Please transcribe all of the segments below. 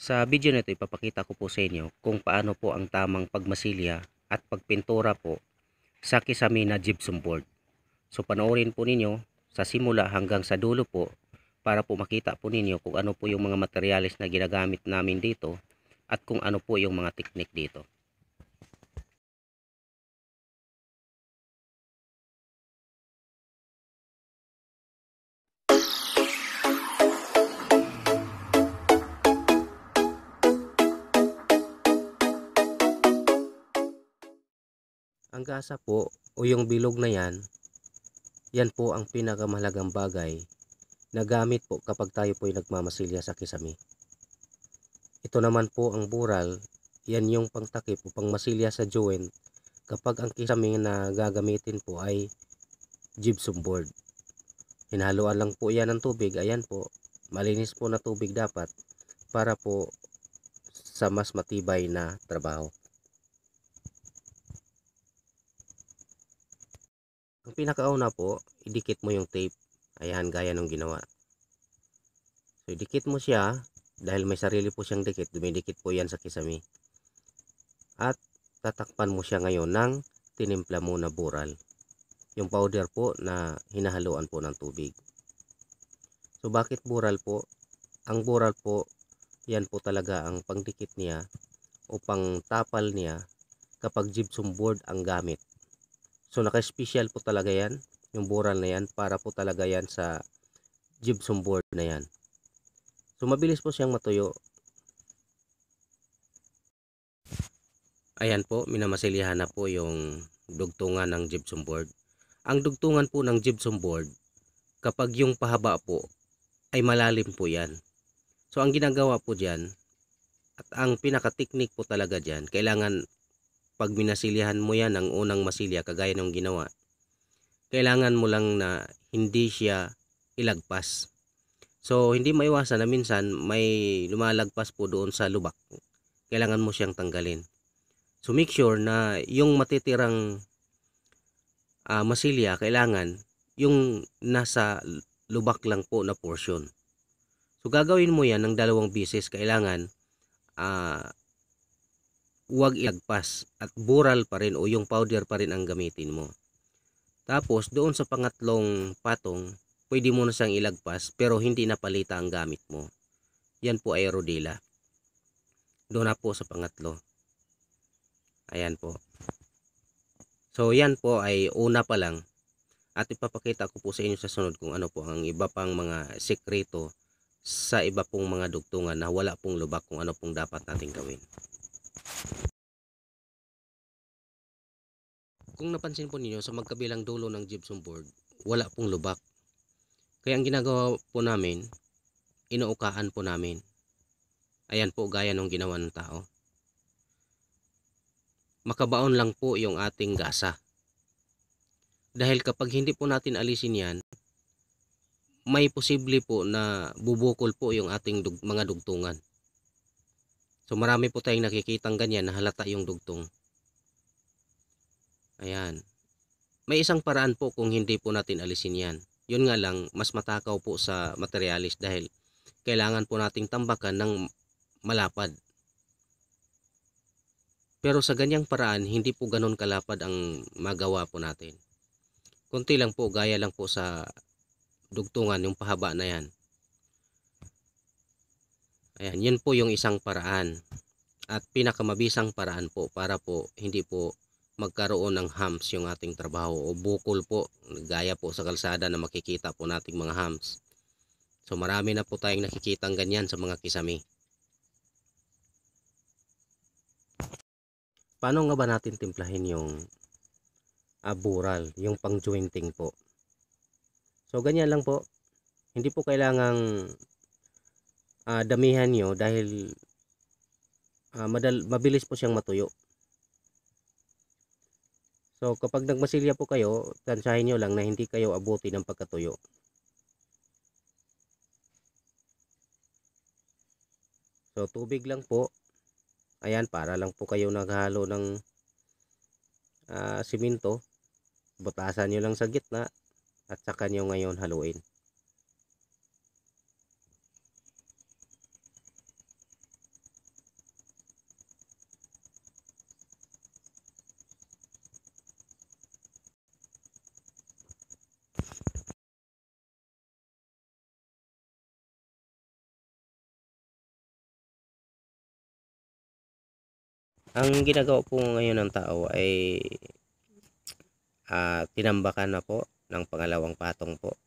Sa video na ito, ipapakita ko po sa inyo kung paano po ang tamang pagmasilya at pagpintura po sa Kisamina gypsum board. So panoorin po ninyo sa simula hanggang sa dulo po para po makita po ninyo kung ano po yung mga materyales na ginagamit namin dito at kung ano po yung mga teknik dito. Ang gasa po o yung bilog na yan, yan po ang pinakamahalagang bagay na gamit po kapag tayo po ay nagmamasilya sa kisame. Ito naman po ang bural, yan yung pangtakip o pangmasilya sa joint kapag ang kisame na gagamitin po ay gypsum board. Hinaluan lang po yan ng tubig, ayan po, malinis po na tubig dapat para po sa mas matibay na trabaho. Ang pinakauna po, idikit mo yung tape. Ayan, gaya nung ginawa. So, idikit mo siya. Dahil may sarili po siyang dikit, dumidikit po yan sa kisami. At tatakpan mo siya ngayon ng tinimpla mo na bural. Yung powder po na hinahaluan po ng tubig. So, bakit bural po? Ang bural po, yan po talaga ang pangdikit niya o pang tapal niya kapag gypsum board ang gamit. So naka-special po talaga yan, yung bural na yan para po talaga yan sa gypsum board na yan. So mabilis po siyang matuyo. Ayan po, minamasilihan na po yung dugtungan ng gypsum board. Ang dugtungan po ng gypsum board, kapag yung pahaba po, ay malalim po yan. So ang ginagawa po dyan, at ang pinaka-technique po talaga dyan, kailangan pag minasilyahan mo yan ang unang masilya kagaya ng ginawa, kailangan mo lang na hindi siya ilagpas. So, hindi maiwasan na minsan may lumalagpas po doon sa lubak. Kailangan mo siyang tanggalin. So, make sure na yung matitirang uh, masilya, kailangan yung nasa lubak lang po na portion. So, gagawin mo yan ng dalawang bisis. Kailangan uh, huwag ilagpas at bural pa rin o yung powder pa rin ang gamitin mo. Tapos doon sa pangatlong patong, pwede mo na siyang ilagpas pero hindi napalita ang gamit mo. Yan po ay rodela. Doon na po sa pangatlo. Ayan po. So yan po ay una pa lang at ipapakita ko po sa inyo sa sunod kung ano po ang iba pang mga sekreto sa iba pong mga dugtungan na wala pong lubak kung ano pong dapat natin gawin. kung napansin po ninyo sa magkabilang dulo ng gypsum board, wala pong lubak. Kaya ang ginagawa po namin, inuukaan po namin. Ayan po gaya nung ginawa ng tao. Makabaon lang po yung ating gasa. Dahil kapag hindi po natin alisin yan, may posible po na bubukol po yung ating dug mga dugtungan. So marami po tayong nakikitang ganyan na halata yung dugtong. Ayan. May isang paraan po kung hindi po natin alisin yan. Yun nga lang, mas matakaw po sa materialis dahil kailangan po nating tambakan ng malapad. Pero sa ganyang paraan, hindi po ganun kalapad ang magawa po natin. Kunti lang po, gaya lang po sa dugtungan, yung pahaba na yan. Ayan, yun po yung isang paraan. At pinakamabisang paraan po para po hindi po magkaroon ng hams yung ating trabaho o bukol po gaya po sa kalsada na makikita po nating mga hams so marami na po tayong nakikitang ganyan sa mga kisami paano nga ba natin timplahin yung abural yung pang jointing po so ganyan lang po hindi po kailangang uh, damihan nyo dahil uh, madal mabilis po siyang matuyo So kapag nagmasilya po kayo, tansahin nyo lang na hindi kayo abuti ng pagkatuyo. So tubig lang po. Ayan para lang po kayo naghalo ng uh, simento. Butasan nyo lang sa gitna at saka nyo ngayon haluin. ang ginagawa po ngayon ng tao ay uh, tinambakan na po ng pangalawang patong po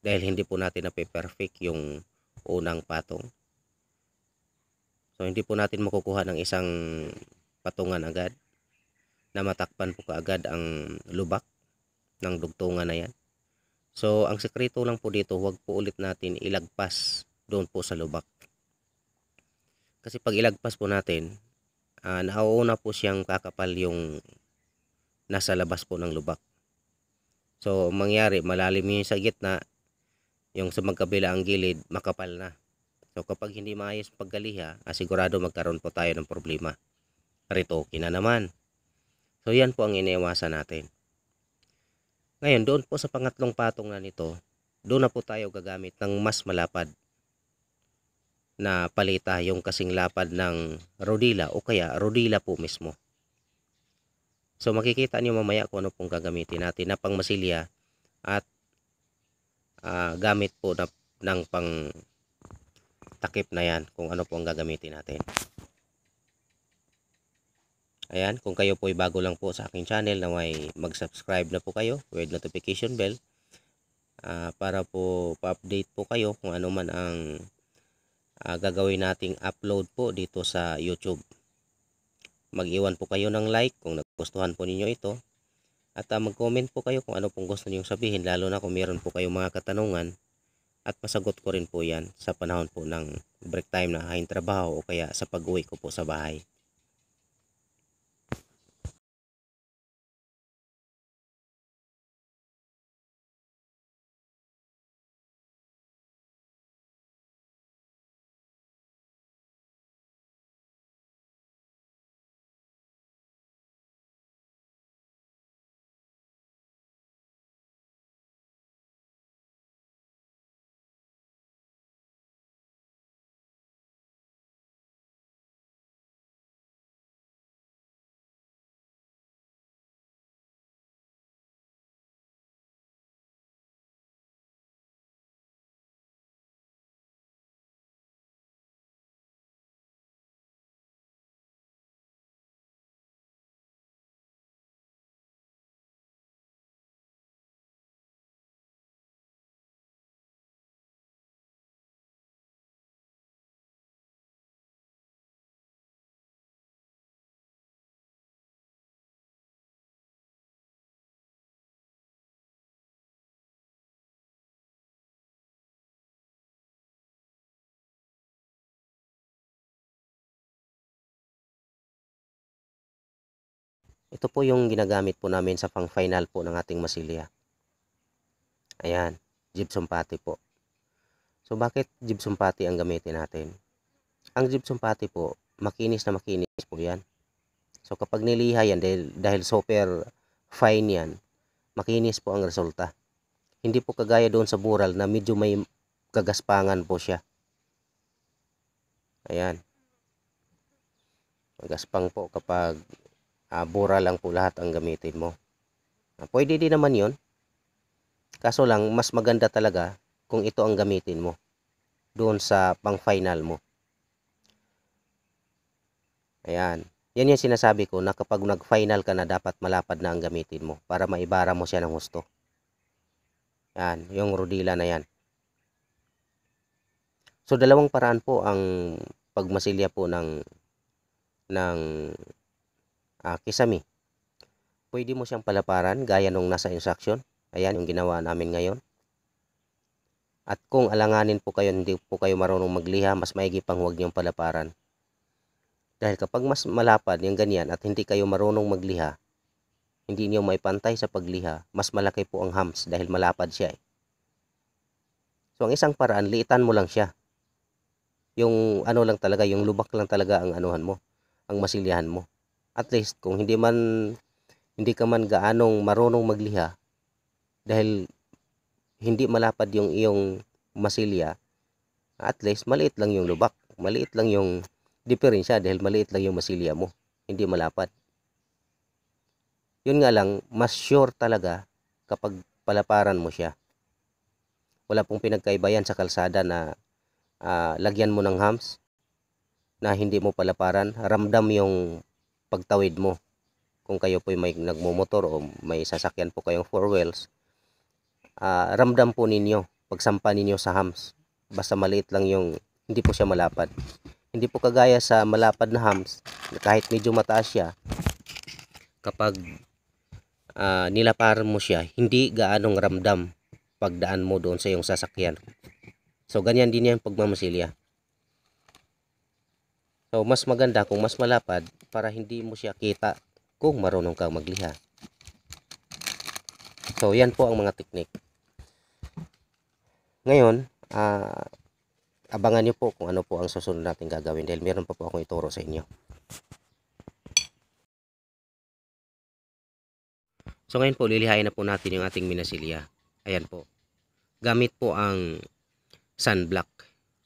dahil hindi po natin na perfect yung unang patong so hindi po natin makukuha ng isang patungan agad na matakpan po kaagad ang lubak ng dugtungan na yan so ang sekreto lang po dito huwag po ulit natin ilagpas doon po sa lubak kasi pag ilagpas po natin uh, nauuna po siyang kakapal yung nasa labas po ng lubak. So, mangyari, malalim yung sa gitna, yung sa magkabila ang gilid, makapal na. So, kapag hindi maayos paggaliha, asigurado magkaroon po tayo ng problema. Ritoki na naman. So, yan po ang iniiwasan natin. Ngayon, doon po sa pangatlong patong na nito, doon na po tayo gagamit ng mas malapad na palita yung kasing lapad ng rodila o kaya rodila po mismo. So makikita niyo mamaya kung ano pong gagamitin natin na pangmasilya at uh, gamit po na, ng pang takip na yan kung ano po ang gagamitin natin. Ayan, kung kayo po ay bago lang po sa aking channel na may mag-subscribe na po kayo with notification bell uh, para po pa-update po kayo kung ano man ang uh, gagawin nating upload po dito sa YouTube. Mag-iwan po kayo ng like kung nagustuhan po ninyo ito. At uh, mag-comment po kayo kung ano pong gusto niyong sabihin lalo na kung meron po kayong mga katanungan at masagot ko rin po yan sa panahon po ng break time na aking trabaho o kaya sa pag-uwi ko po sa bahay. Ito po yung ginagamit po namin sa pang final po ng ating masilya. Ayan, gypsum putty po. So bakit gypsum putty ang gamitin natin? Ang gypsum putty po, makinis na makinis po yan. So kapag niliha yan, dahil, dahil super fine yan, makinis po ang resulta. Hindi po kagaya doon sa bural na medyo may kagaspangan po siya. Ayan. Magaspang po kapag uh, bura lang po lahat ang gamitin mo. Uh, pwede din naman yon. Kaso lang, mas maganda talaga kung ito ang gamitin mo doon sa pang-final mo. Ayan. Yan yung sinasabi ko na kapag nag-final ka na dapat malapad na ang gamitin mo para maibara mo siya ng gusto. Yan, yung rodila na yan. So dalawang paraan po ang pagmasilya po ng ng uh, ah, kisami. Pwede mo siyang palaparan gaya nung nasa instruction. Ayan yung ginawa namin ngayon. At kung alanganin po kayo, hindi po kayo marunong magliha, mas maigi pang huwag niyong palaparan. Dahil kapag mas malapad yung ganyan at hindi kayo marunong magliha, hindi niyo maipantay sa pagliha, mas malaki po ang hams dahil malapad siya eh. So ang isang paraan, liitan mo lang siya. Yung ano lang talaga, yung lubak lang talaga ang anuhan mo, ang masilihan mo at least kung hindi man hindi ka man gaanong marunong magliha dahil hindi malapad yung iyong masilya at least maliit lang yung lubak maliit lang yung diferensya dahil maliit lang yung masilya mo hindi malapad yun nga lang mas sure talaga kapag palaparan mo siya wala pong pinagkaiba yan sa kalsada na uh, lagyan mo ng hams na hindi mo palaparan ramdam yung pagtawid mo. Kung kayo po may nagmumotor o may sasakyan po kayong four wheels, uh, ramdam po ninyo, pagsampa ninyo sa hams. Basta maliit lang yung, hindi po siya malapad. Hindi po kagaya sa malapad na hams, kahit medyo mataas siya, kapag uh, nilapar mo siya, hindi gaanong ramdam pagdaan mo doon sa iyong sasakyan. So, ganyan din yan pagmamasilya. So, mas maganda kung mas malapad para hindi mo siya kita kung marunong kang magliha. So, yan po ang mga teknik. Ngayon, uh, abangan nyo po kung ano po ang susunod natin gagawin dahil meron pa po akong ituro sa inyo. So, ngayon po, lilihain na po natin yung ating minasilya. Ayan po. Gamit po ang sunblock.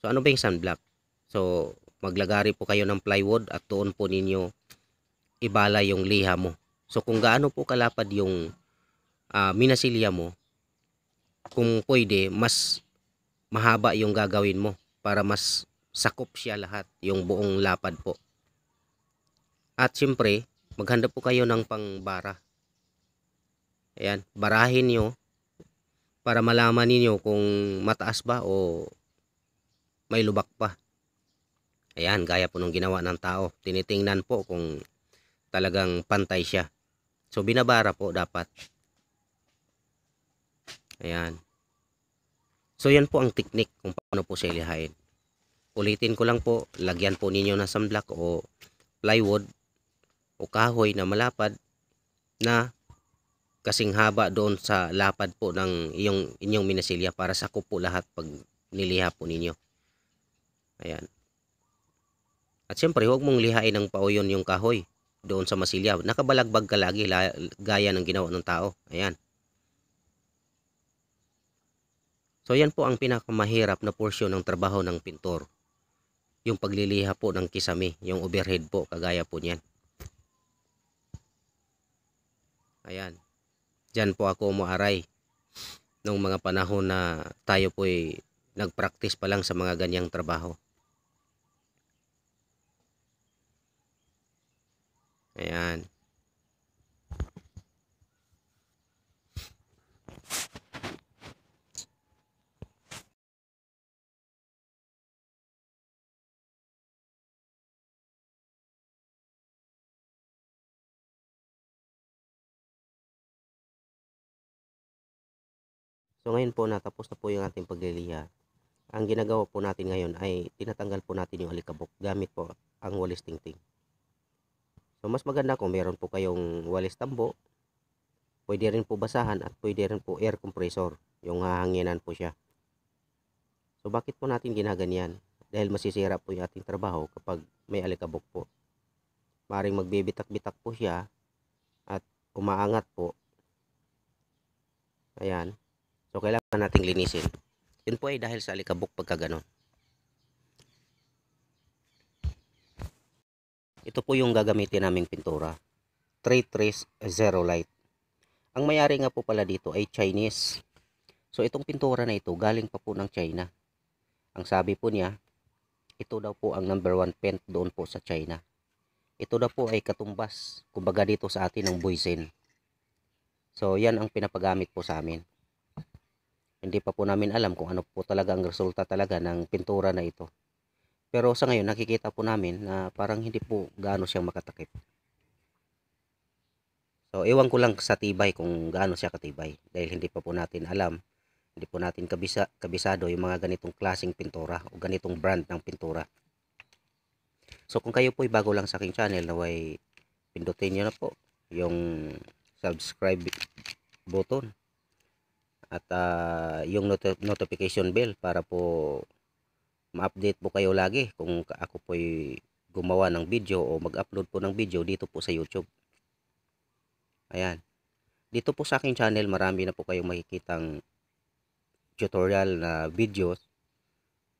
So, ano ba yung sunblock? So, maglagari po kayo ng plywood at doon po ninyo ibala yung liha mo. So kung gaano po kalapad yung uh, minasilya mo, kung pwede, mas mahaba yung gagawin mo para mas sakop siya lahat yung buong lapad po. At siyempre, maghanda po kayo ng pangbara. Ayan, barahin nyo para malaman ninyo kung mataas ba o may lubak pa. Ayan, gaya po nung ginawa ng tao. Tinitingnan po kung talagang pantay siya. So, binabara po dapat. Ayan. So, yan po ang technique kung paano po siya ilihain. Ulitin ko lang po, lagyan po ninyo ng sunblock o plywood o kahoy na malapad na kasing haba doon sa lapad po ng inyong, inyong minasilya para sakop po lahat pag niliha po ninyo. Ayan. At siyempre, huwag mong lihain ng pauyon yung kahoy doon sa masilya. Nakabalagbag ka lagi gaya ng ginawa ng tao. Ayan. So yan po ang pinakamahirap na porsyon ng trabaho ng pintor. Yung pagliliha po ng kisame, yung overhead po, kagaya po niyan. Ayan. Diyan po ako umaaray nung mga panahon na tayo po ay nagpractice pa lang sa mga ganyang trabaho. Ayan. So ngayon po natapos na po yung ating pagliliha. Ang ginagawa po natin ngayon ay tinatanggal po natin yung alikabok gamit po ang walis tingting. So mas maganda kung meron po kayong walis tambo, pwede rin po basahan at pwede rin po air compressor, yung hahanginan po siya. So bakit po natin ginaganyan? Dahil masisira po yung ating trabaho kapag may alikabok po. Maring magbibitak-bitak po siya at umaangat po. Ayan. So kailangan nating linisin. Yun po ay dahil sa alikabok pagka ganon. Ito po yung gagamitin naming pintura. 330 light. Ang mayari nga po pala dito ay Chinese. So itong pintura na ito galing pa po ng China. Ang sabi po niya, ito daw po ang number 1 paint doon po sa China. Ito daw po ay katumbas, kumbaga dito sa atin ng Boysen. So yan ang pinapagamit po sa amin. Hindi pa po namin alam kung ano po talaga ang resulta talaga ng pintura na ito. Pero sa ngayon, nakikita po namin na parang hindi po gaano siyang makatakip. So, iwan ko lang sa tibay kung gaano siya katibay. Dahil hindi pa po natin alam, hindi po natin kabisa, kabisado yung mga ganitong klasing pintura o ganitong brand ng pintura. So, kung kayo po ay bago lang sa aking channel, naway pindutin nyo na po yung subscribe button at uh, yung not notification bell para po ma-update po kayo lagi kung ako po'y gumawa ng video o mag-upload po ng video dito po sa YouTube. Ayan. Dito po sa aking channel, marami na po kayong makikitang tutorial na videos.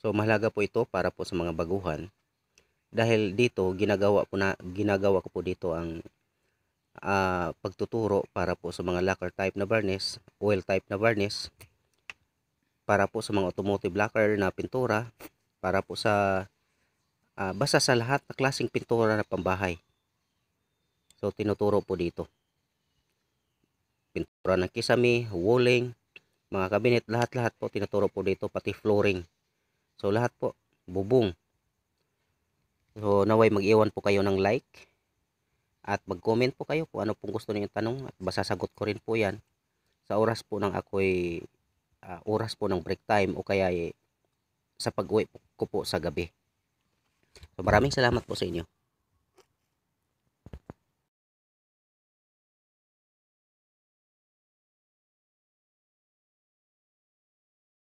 So mahalaga po ito para po sa mga baguhan. Dahil dito ginagawa po na ginagawa ko po dito ang uh, pagtuturo para po sa mga lacquer type na varnish, oil type na varnish para po sa mga automotive lacquer na pintura para po sa uh, basta sa lahat na klaseng pintura na pambahay. So tinuturo po dito. Pintura ng kisame, walling, mga kabinet, lahat-lahat po tinuturo po dito pati flooring. So lahat po bubong. So naway mag-iwan po kayo ng like at mag-comment po kayo kung ano pong gusto ninyong tanong at masasagot ko rin po 'yan sa oras po ng ako'y uh, oras po ng break time o kaya eh, sa pag-uwi ko po sa gabi. So maraming salamat po sa inyo.